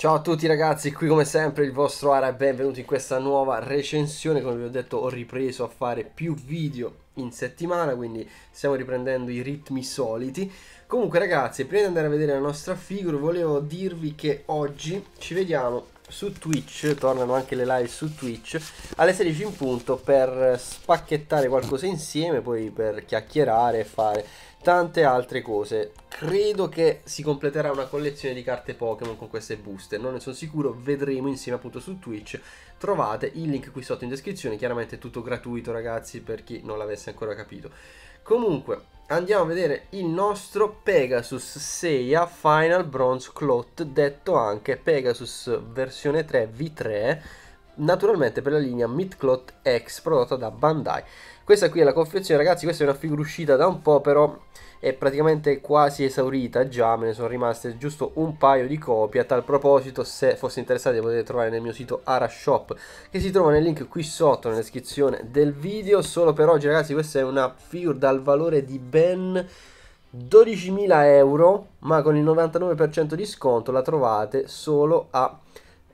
Ciao a tutti ragazzi, qui come sempre il vostro Ara e benvenuti in questa nuova recensione, come vi ho detto ho ripreso a fare più video in settimana, quindi stiamo riprendendo i ritmi soliti. Comunque ragazzi, prima di andare a vedere la nostra figura volevo dirvi che oggi ci vediamo su Twitch, tornano anche le live su Twitch alle 16 in punto per spacchettare qualcosa insieme, poi per chiacchierare e fare tante altre cose. Credo che si completerà una collezione di carte Pokémon con queste buste, non ne sono sicuro, vedremo insieme appunto su Twitch. Trovate il link qui sotto in descrizione, chiaramente è tutto gratuito ragazzi per chi non l'avesse ancora capito. Comunque, andiamo a vedere il nostro Pegasus Seiya Final Bronze Cloth, detto anche Pegasus versione 3 V3 naturalmente per la linea Midcloth X prodotta da Bandai. Questa qui è la confezione, ragazzi, questa è una figura uscita da un po', però è praticamente quasi esaurita già, me ne sono rimaste giusto un paio di copie. A tal proposito, se fosse interessati potete trovare nel mio sito Arashop, che si trova nel link qui sotto nella descrizione del video. Solo per oggi, ragazzi, questa è una figura dal valore di ben 12.000 euro, ma con il 99% di sconto la trovate solo a...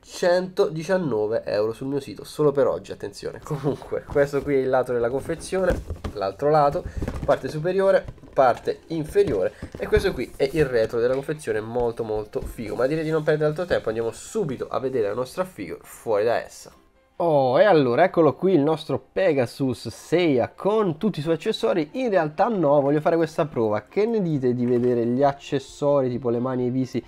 119 euro sul mio sito solo per oggi attenzione comunque questo qui è il lato della confezione l'altro lato parte superiore parte inferiore e questo qui è il retro della confezione molto molto figo ma direi di non perdere altro tempo andiamo subito a vedere la nostra figure fuori da essa Oh, e allora eccolo qui il nostro Pegasus Seiya con tutti i suoi accessori. In realtà no, voglio fare questa prova. Che ne dite di vedere gli accessori, tipo le mani e i visi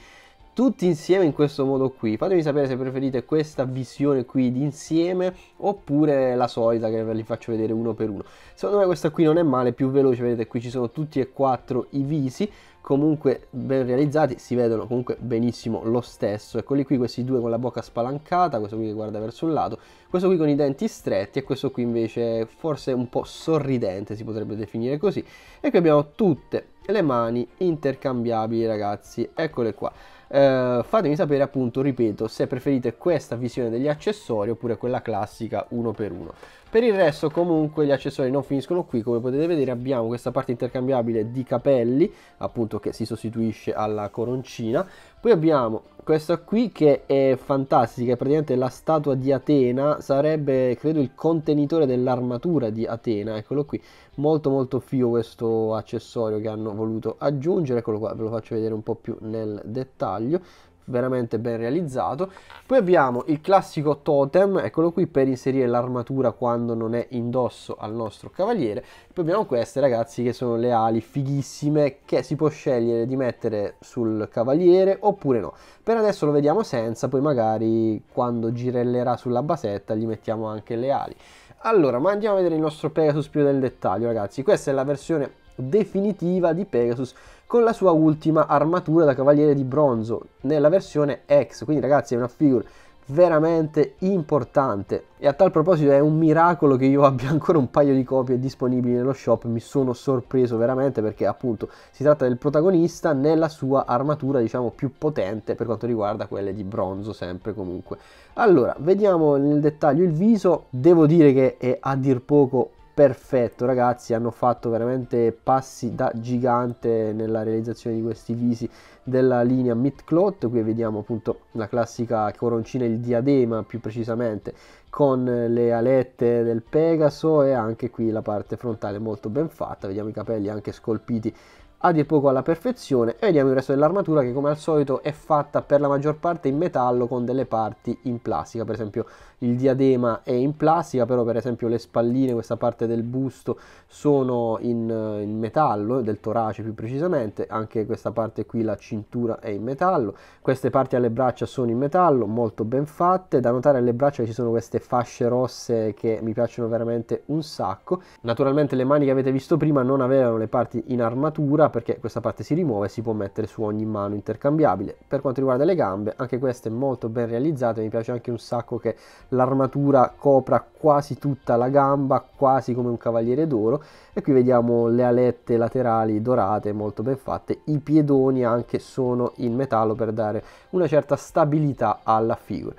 tutti insieme in questo modo qui. Fatemi sapere se preferite questa visione qui di insieme oppure la solita che ve li faccio vedere uno per uno. Secondo me questa qui non è male, più veloce, vedete qui ci sono tutti e quattro i visi, comunque ben realizzati, si vedono comunque benissimo lo stesso. Eccoli qui questi due con la bocca spalancata, questo qui che guarda verso un lato, questo qui con i denti stretti e questo qui invece forse un po' sorridente si potrebbe definire così. E qui abbiamo tutte le mani intercambiabili ragazzi, eccole qua eh, fatemi sapere appunto ripeto se preferite questa visione degli accessori oppure quella classica uno per uno per il resto comunque gli accessori non finiscono qui, come potete vedere abbiamo questa parte intercambiabile di capelli, appunto che si sostituisce alla coroncina, poi abbiamo questa qui che è fantastica, è praticamente la statua di Atena, sarebbe credo il contenitore dell'armatura di Atena, eccolo qui, molto molto figo questo accessorio che hanno voluto aggiungere, eccolo qua, ve lo faccio vedere un po' più nel dettaglio, veramente ben realizzato. Poi abbiamo il classico totem, eccolo qui per inserire l'armatura quando non è indosso al nostro cavaliere. Poi abbiamo queste ragazzi che sono le ali fighissime che si può scegliere di mettere sul cavaliere oppure no. Per adesso lo vediamo senza, poi magari quando girellerà sulla basetta gli mettiamo anche le ali. Allora, ma andiamo a vedere il nostro Pegasus più nel dettaglio ragazzi. Questa è la versione definitiva di Pegasus con la sua ultima armatura da cavaliere di bronzo nella versione X. Quindi ragazzi è una figura veramente importante e a tal proposito è un miracolo che io abbia ancora un paio di copie disponibili nello shop mi sono sorpreso veramente perché appunto si tratta del protagonista nella sua armatura diciamo più potente per quanto riguarda quelle di bronzo sempre comunque allora vediamo nel dettaglio il viso devo dire che è a dir poco perfetto ragazzi hanno fatto veramente passi da gigante nella realizzazione di questi visi della linea Meat Cloth qui vediamo appunto la classica coroncina il diadema più precisamente con le alette del Pegaso e anche qui la parte frontale molto ben fatta vediamo i capelli anche scolpiti a dir poco alla perfezione e vediamo il resto dell'armatura che come al solito è fatta per la maggior parte in metallo con delle parti in plastica per esempio il diadema è in plastica però per esempio le spalline questa parte del busto sono in, eh, in metallo del torace più precisamente anche questa parte qui la cintura è in metallo queste parti alle braccia sono in metallo molto ben fatte da notare alle braccia ci sono queste fasce rosse che mi piacciono veramente un sacco naturalmente le mani che avete visto prima non avevano le parti in armatura perché questa parte si rimuove e si può mettere su ogni mano intercambiabile. Per quanto riguarda le gambe, anche queste molto ben realizzate, mi piace anche un sacco che l'armatura copra quasi tutta la gamba, quasi come un cavaliere d'oro e qui vediamo le alette laterali dorate molto ben fatte, i piedoni anche sono in metallo per dare una certa stabilità alla figura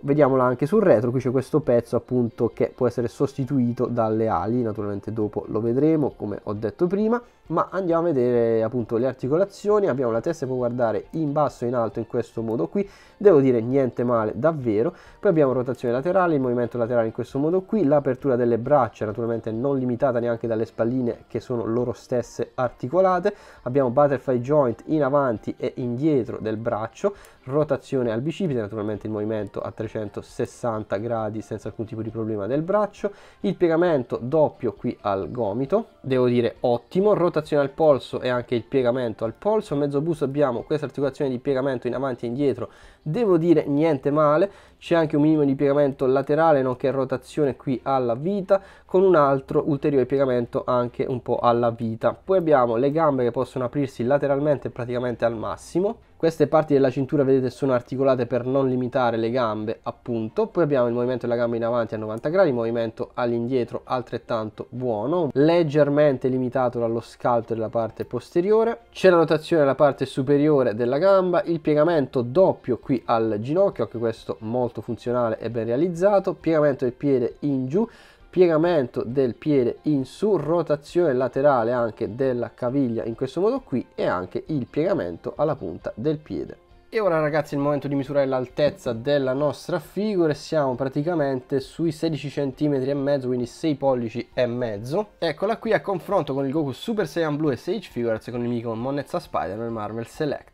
vediamola anche sul retro, qui c'è questo pezzo appunto che può essere sostituito dalle ali, naturalmente dopo lo vedremo come ho detto prima, ma andiamo a vedere appunto le articolazioni abbiamo la testa che può guardare in basso e in alto in questo modo qui devo dire niente male davvero poi abbiamo rotazione laterale il movimento laterale in questo modo qui l'apertura delle braccia naturalmente non limitata neanche dalle spalline che sono loro stesse articolate abbiamo butterfly joint in avanti e indietro del braccio rotazione al bicipite naturalmente il movimento a 360 gradi senza alcun tipo di problema del braccio il piegamento doppio qui al gomito devo dire ottimo rotazione rotazione al polso e anche il piegamento al polso. A mezzo busto abbiamo questa articolazione di piegamento in avanti e indietro, devo dire niente male. C'è anche un minimo di piegamento laterale, nonché rotazione qui alla vita, con un altro ulteriore piegamento anche un po' alla vita. Poi abbiamo le gambe che possono aprirsi lateralmente praticamente al massimo queste parti della cintura vedete sono articolate per non limitare le gambe appunto, poi abbiamo il movimento della gamba in avanti a 90 gradi, movimento all'indietro altrettanto buono, leggermente limitato dallo scalto della parte posteriore, c'è la rotazione della parte superiore della gamba, il piegamento doppio qui al ginocchio, anche questo molto funzionale e ben realizzato, piegamento del piede in giù, piegamento del piede in su, rotazione laterale anche della caviglia in questo modo qui e anche il piegamento alla punta del piede. E ora ragazzi è il momento di misurare l'altezza della nostra figura siamo praticamente sui 16 cm e mezzo, quindi 6 pollici e mezzo. Eccola qui a confronto con il Goku Super Saiyan Blue e Sage Figures con il Mikon Monnezza Spider nel Marvel Select.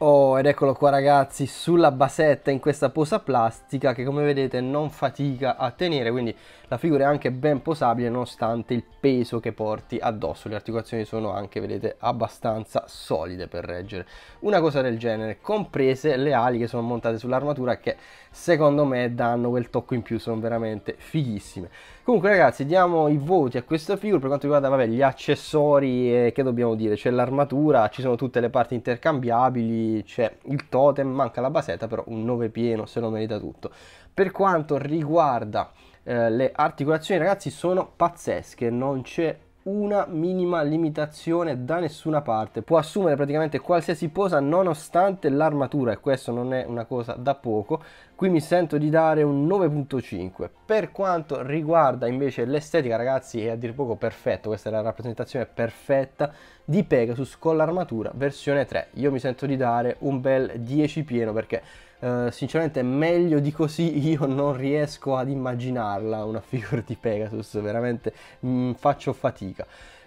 Oh, ed eccolo qua ragazzi sulla basetta in questa posa plastica che come vedete non fatica a tenere, quindi la figura è anche ben posabile nonostante il peso che porti addosso, le articolazioni sono anche, vedete, abbastanza solide per reggere. Una cosa del genere, comprese le ali che sono montate sull'armatura che secondo me danno quel tocco in più, sono veramente fighissime. Comunque ragazzi diamo i voti a questa figura per quanto riguarda vabbè, gli accessori, eh, che dobbiamo dire, c'è l'armatura, ci sono tutte le parti intercambiabili, c'è il totem, manca la basetta, però un 9 pieno se lo merita tutto. Per quanto riguarda eh, le articolazioni, ragazzi, sono pazzesche, non c'è una minima limitazione da nessuna parte. Può assumere praticamente qualsiasi posa nonostante l'armatura e questo non è una cosa da poco. Qui mi sento di dare un 9.5. Per quanto riguarda invece l'estetica, ragazzi, è a dir poco perfetto, questa è la rappresentazione perfetta di Pegasus con l'armatura versione 3. Io mi sento di dare un bel 10 pieno perché eh, sinceramente meglio di così io non riesco ad immaginarla una figura di Pegasus, veramente mh, mm, faccio fatica.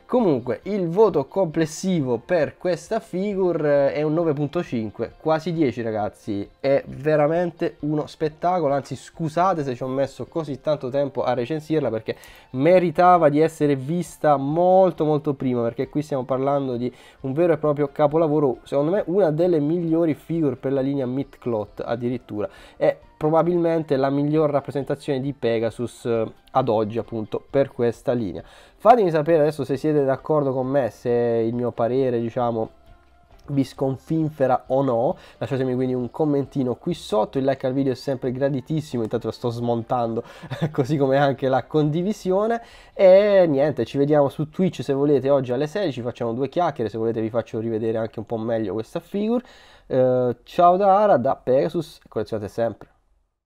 Comunque il voto complessivo per questa figure eh, è un 9.5, quasi 10 ragazzi, è veramente uno spettacolo, anzi scusate se ci ho messo così tanto tempo a recensirla perché meritava di essere vista molto molto prima perché qui stiamo parlando di un vero e proprio capolavoro, secondo me una delle migliori figure per la linea Meat Clot addirittura, è probabilmente la miglior rappresentazione di Pegasus eh, ad oggi appunto per questa linea fatemi sapere adesso se siete d'accordo con me se il mio parere diciamo vi sconfinfera o no lasciatemi quindi un commentino qui sotto il like al video è sempre graditissimo intanto lo sto smontando così come anche la condivisione e niente ci vediamo su Twitch se volete oggi alle 16 facciamo due chiacchiere se volete vi faccio rivedere anche un po' meglio questa figure eh, ciao da Ara da Pegasus collezionate sempre